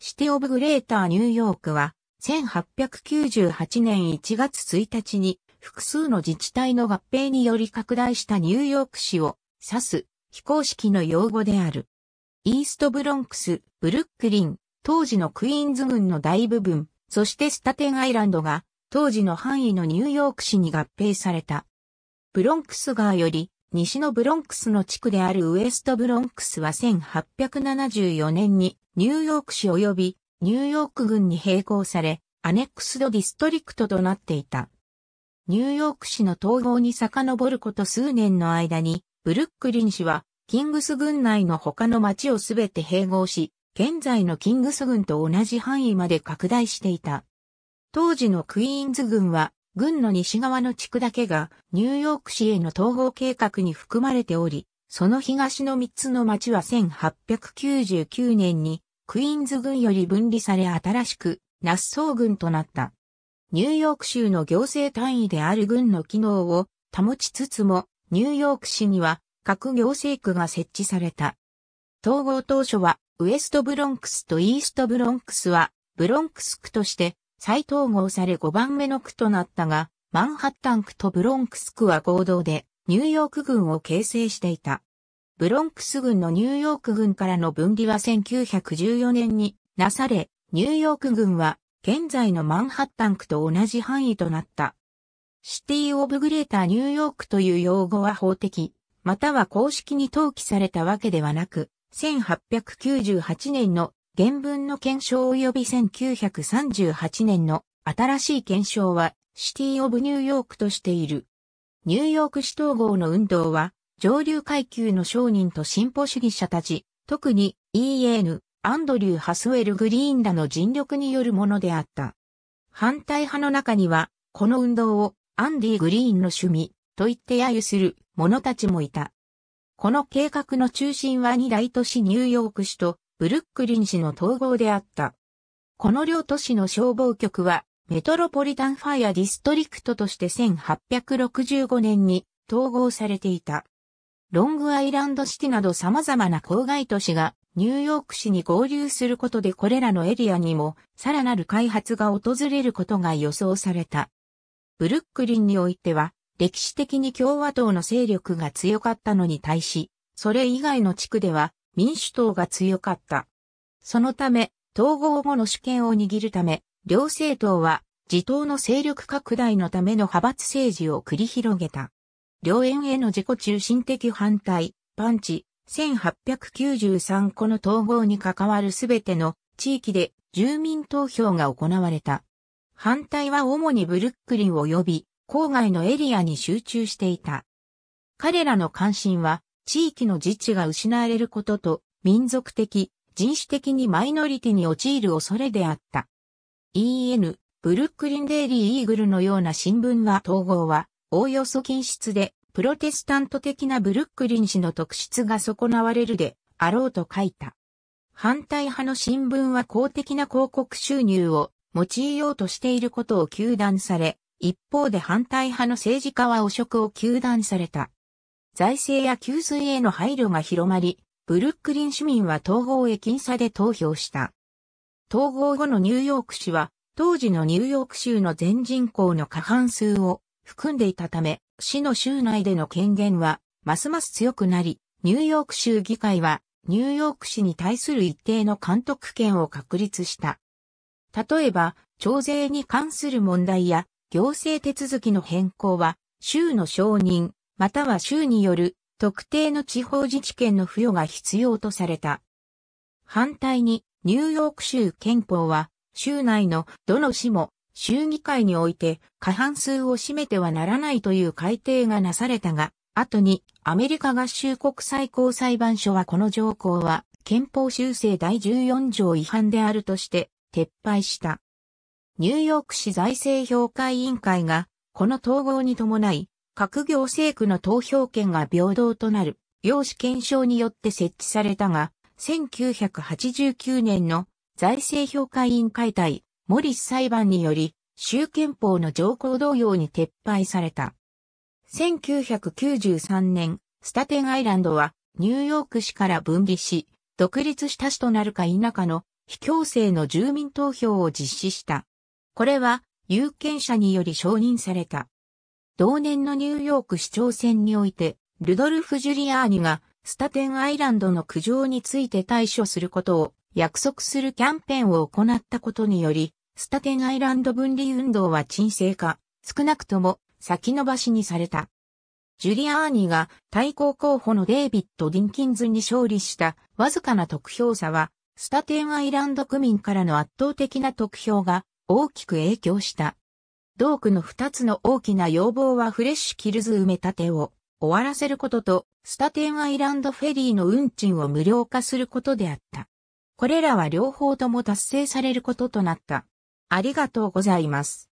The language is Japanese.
シティオブグレーターニューヨークは、1898年1月1日に、複数の自治体の合併により拡大したニューヨーク市を指す非公式の用語である。イーストブロンクス、ブルックリン、当時のクイーンズ軍の大部分、そしてスタテンアイランドが当時の範囲のニューヨーク市に合併された。ブロンクス川より西のブロンクスの地区であるウエストブロンクスは1874年にニューヨーク市及びニューヨーク郡に併合され、アネックスドディストリクトとなっていた。ニューヨーク市の統合に遡ること数年の間に、ブルックリン市はキングス郡内の他の町をすべて併合し、現在のキングス郡と同じ範囲まで拡大していた。当時のクイーンズ郡は軍の西側の地区だけがニューヨーク市への統合計画に含まれており、その東の3つの町は1899年にクイーンズ軍より分離され新しくナッソー軍となった。ニューヨーク州の行政単位である軍の機能を保ちつつも、ニューヨーク市には各行政区が設置された。統合当初はウエストブロンクスとイーストブロンクスはブロンクス区として再統合され5番目の区となったが、マンハッタン区とブロンクス区は合同でニューヨーク軍を形成していた。ブロンクス軍のニューヨーク軍からの分離は1914年になされ、ニューヨーク軍は現在のマンハッタン区と同じ範囲となった。シティ・オブ・グレーター・ニューヨークという用語は法的、または公式に登記されたわけではなく、1898年の原文の検証及び1938年の新しい検証はシティ・オブ・ニューヨークとしている。ニューヨーク市統合の運動は上流階級の商人と進歩主義者たち、特に E.N. アンドリュー・ハスウェル・グリーンらの尽力によるものであった。反対派の中には、この運動をアンディ・グリーンの趣味と言って揶揄する者たちもいた。この計画の中心は二大都市ニューヨーク市とブルックリン市の統合であった。この両都市の消防局は、メトロポリタンファイアディストリクトとして1865年に統合されていた。ロングアイランドシティなど様々な郊外都市がニューヨーク市に合流することでこれらのエリアにもさらなる開発が訪れることが予想された。ブルックリンにおいては歴史的に共和党の勢力が強かったのに対し、それ以外の地区では民主党が強かった。そのため、統合後の主権を握るため、両政党は自党の勢力拡大のための派閥政治を繰り広げた。両縁への自己中心的反対、パンチ、1893個の統合に関わるすべての地域で住民投票が行われた。反対は主にブルックリン及び郊外のエリアに集中していた。彼らの関心は地域の自治が失われることと、民族的、人種的にマイノリティに陥る恐れであった。EN、ブルックリンデイリー・イーグルのような新聞は統合は、おおよそ禁止で、プロテスタント的なブルックリン氏の特質が損なわれるで、あろうと書いた。反対派の新聞は公的な広告収入を用いようとしていることを求断され、一方で反対派の政治家は汚職を求断された。財政や給水への配慮が広まり、ブルックリン市民は統合へ僅差で投票した。統合後のニューヨーク市は、当時のニューヨーク州の全人口の過半数を含んでいたため、市の州内での権限は、ますます強くなり、ニューヨーク州議会は、ニューヨーク市に対する一定の監督権を確立した。例えば、徴税に関する問題や、行政手続きの変更は、州の承認、または州による特定の地方自治権の付与が必要とされた。反対に、ニューヨーク州憲法は、州内のどの市も州議会において過半数を占めてはならないという改定がなされたが、後にアメリカ合衆国最高裁判所はこの条項は憲法修正第14条違反であるとして撤廃した。ニューヨーク市財政評価委員会がこの統合に伴い各行政区の投票権が平等となる、要紙検証によって設置されたが、1989年の財政評価委員会対モリス裁判により、州憲法の条項同様に撤廃された。1993年、スタテンアイランドはニューヨーク市から分離し、独立した市となるか否かの非強制の住民投票を実施した。これは有権者により承認された。同年のニューヨーク市長選において、ルドルフ・ジュリアーニがスタテンアイランドの苦情について対処することを約束するキャンペーンを行ったことにより、スタテンアイランド分離運動は沈静化、少なくとも先延ばしにされた。ジュリアーニが対抗候補のデイビッド・ディンキンズに勝利したわずかな得票差は、スタテンアイランド区民からの圧倒的な得票が大きく影響した。同区の二つの大きな要望はフレッシュキルズ埋め立てを終わらせることと、スタテンアイランドフェリーの運賃を無料化することであった。これらは両方とも達成されることとなった。ありがとうございます。